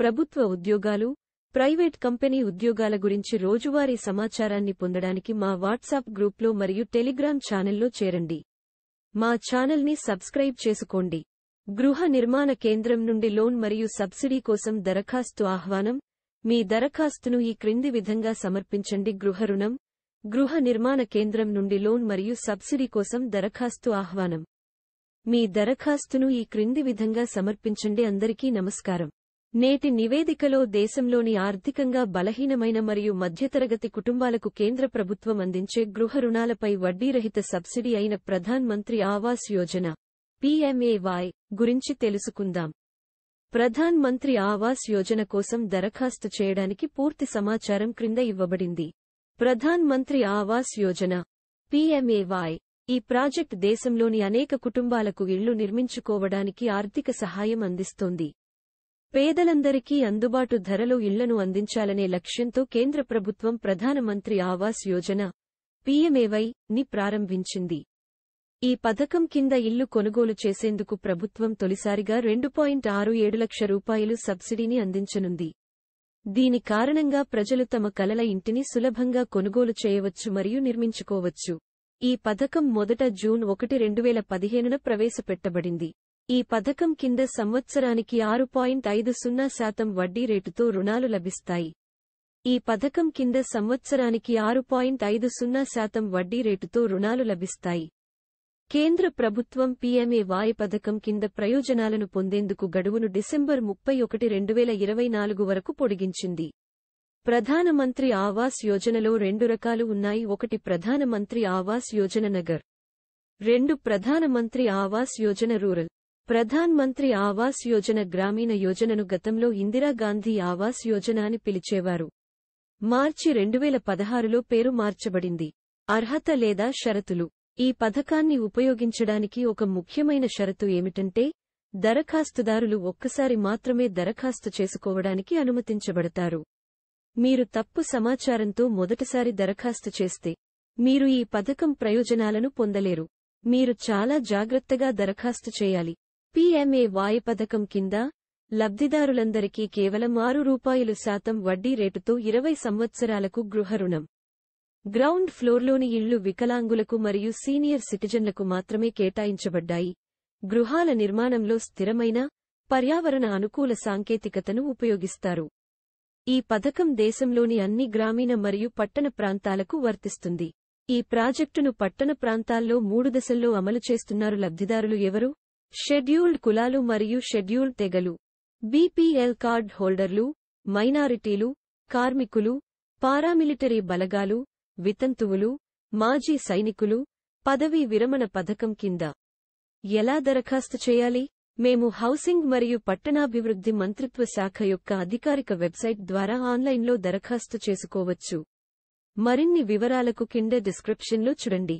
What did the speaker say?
ప్రభుత్వ ఉద్యోగాలు private company ఉద్యోగాల గురించి రోజువారీ సమాచారాన్ని పొందడానికి మా వాట్సాప్ గ్రూప్లో మరియు టెలిగ్రామ్ ఛానల్లో చేరండి మా ఛానల్ని సబ్స్క్రైబ్ చేసుకోండి గృహ నిర్మాణ కేంద్రం నుండి లోన్ మరియు సబ్సిడీ కోసం దరఖాస్తు ఆహ్వానం మీ దరఖాస్తును ఈ క్రింది విధంగా సమర్పించండి గృహ రుణం గృహ నిర్మాణ కేంద్రం నుండి లోన్ మరియు సబ్సిడీ కోసం దరఖాస్తు ఆహ్వానం మీ దరఖాస్తును ఈ క్రింది విధంగా సమర్పించండి అందరికీ నమస్కారం నేటి నివేదికలో దేశంలోని ఆర్థికంగా బలహీనమైన మరియు మధ్యతరగతి కుటుంబాలకు కేంద్ర ప్రభుత్వం అందించే గృహ రుణాలపై వడ్డీరహిత సబ్సిడీ అయిన ప్రధాన్ మంత్రి ఆవాస్ యోజన పీఎంఏవాయ్ గురించి తెలుసుకుందాం ప్రధాన్ మంత్రి ఆవాస్ యోజన కోసం దరఖాస్తు చేయడానికి పూర్తి సమాచారం క్రింద ఇవ్వబడింది ప్రధాన్ మంత్రి ఆవాస్ యోజన పీఎంఏవాయ్ ఈ ప్రాజెక్ట్ దేశంలోని అనేక కుటుంబాలకు ఇళ్లు నిర్మించుకోవడానికి ఆర్థిక సహాయం అందిస్తోంది పేదలందరికీ అందుబాటు ధరలో ఇళ్లను అందించాలనే లక్ష్యంతో కేంద్ర ప్రభుత్వం ప్రధానమంత్రి ఆవాస్ యోజన పీఎంఏవై ని ప్రారంభించింది ఈ పథకం కింద ఇల్లు కొనుగోలు చేసేందుకు ప్రభుత్వం తొలిసారిగా రెండు పాయింట్ ఆరు ఏడు లక్ష రూపాయలు సబ్సిడీని అందించనుంది దీని కారణంగా ప్రజలు తమ కలల ఇంటిని సులభంగా కొనుగోలు చేయవచ్చు మరియు నిర్మించుకోవచ్చు ఈ పథకం మొదట జూన్ ఒకటి రెండు వేల పదిహేనున ప్రవేశపెట్టబడింది ఈ పథకం కింద సంవత్సరానికి ఆరు పాయింట్ ఐదు సున్నా శాతం వడ్డీ రేటుతో రుణాలు లభిస్తాయి ఈ పథకం కింద సంవత్సరానికి ఆరు పాయింట్ ఐదు సున్నా శాతం వడ్డీ రేటుతో రుణాలు లభిస్తాయి కేంద్ర ప్రభుత్వం పీఎంఏ వాయ్ పథకం కింద ప్రయోజనాలను పొందేందుకు గడువును డిసెంబర్ ముప్పై ఒకటి రెండు వేల ఇరవై నాలుగు వరకు పొడిగించింది ప్రధానమంత్రి ఆవాస్ యోజనలో రెండు రకాలు ఉన్నాయి ఒకటి ప్రధానమంత్రి ఆవాస్ యోజన నగర్ రెండు ప్రధానమంత్రి ఆవాస్ యోజన రూరల్ ప్రధాన్ మంత్రి ఆవాస్ యోజన గ్రామీణ యోజనను గతంలో ఇందిరాగాంధీ ఆవాస్ యోజన అని పిలిచేవారు మార్చి రెండువేల పదహారులో పేరు మార్చబడింది అర్హత లేదా షరతులు ఈ పథకాన్ని ఉపయోగించడానికి ఒక ముఖ్యమైన షరతు ఏమిటంటే దరఖాస్తుదారులు ఒక్కసారి మాత్రమే దరఖాస్తు చేసుకోవడానికి అనుమతించబడతారు మీరు తప్పు సమాచారంతో మొదటిసారి దరఖాస్తు చేస్తే మీరు ఈ పథకం ప్రయోజనాలను పొందలేరు మీరు చాలా జాగ్రత్తగా దరఖాస్తు చేయాలి పిఎంఏవాయ్ పథకం కింద లబ్ధిదారులందరికీ కేవలం ఆరు రూపాయలు శాతం వడ్డీ రేటుతో ఇరవై సంవత్సరాలకు గృహరుణం గ్రౌండ్ ఫ్లోర్లోని ఇళ్లు వికలాంగులకు మరియు సీనియర్ సిటిజన్లకు మాత్రమే కేటాయించబడ్డాయి గృహాల నిర్మాణంలో స్థిరమైన పర్యావరణ అనుకూల సాంకేతికతను ఉపయోగిస్తారు ఈ పథకం దేశంలోని అన్ని గ్రామీణ మరియు పట్టణ ప్రాంతాలకు వర్తిస్తుంది ఈ ప్రాజెక్టును పట్టణ ప్రాంతాల్లో మూడు దశల్లో అమలు చేస్తున్నారు లబ్ధిదారులు ఎవరు షెడ్యూల్డ్ కులాలు మరియు షెడ్యూల్డ్ తెగలు బీపీఎల్ కార్డ్ హోల్డర్లు మైనారిటీలు కార్మికులు పారామిలిటరీ బలగాలు వితంతువులు మాజీ సైనికులు పదవీ విరమణ పథకం కింద ఎలా దరఖాస్తు చేయాలి మేము హౌసింగ్ మరియు పట్టణాభివృద్ధి మంత్రిత్వ శాఖ యొక్క అధికారిక వెబ్సైట్ ద్వారా ఆన్లైన్లో దరఖాస్తు చేసుకోవచ్చు మరిన్ని వివరాలకు కింద డిస్క్రిప్షన్లో చూడండి